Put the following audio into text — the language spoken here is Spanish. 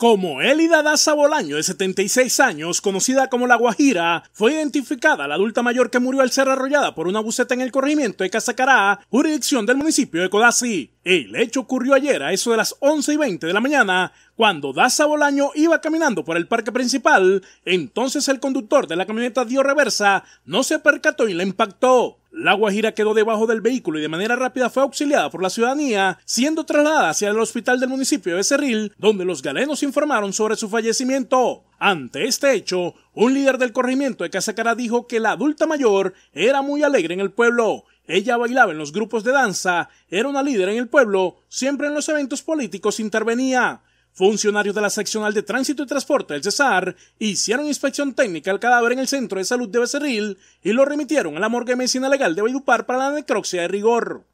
Como Elida Daza Bolaño, de 76 años, conocida como La Guajira, fue identificada la adulta mayor que murió al ser arrollada por una buceta en el corregimiento de Casacará, jurisdicción del municipio de Codazzi. El hecho ocurrió ayer a eso de las 11 y 20 de la mañana, cuando Daza Bolaño iba caminando por el parque principal, entonces el conductor de la camioneta dio reversa, no se percató y la impactó. La Guajira quedó debajo del vehículo y de manera rápida fue auxiliada por la ciudadanía, siendo trasladada hacia el hospital del municipio de Cerril, donde los galenos informaron sobre su fallecimiento. Ante este hecho, un líder del corrimiento de Casacara dijo que la adulta mayor era muy alegre en el pueblo. Ella bailaba en los grupos de danza, era una líder en el pueblo, siempre en los eventos políticos intervenía. Funcionarios de la seccional de tránsito y transporte del Cesar hicieron inspección técnica al cadáver en el centro de salud de Becerril y lo remitieron a la morgue medicina legal de Bayupar para la necroxia de rigor.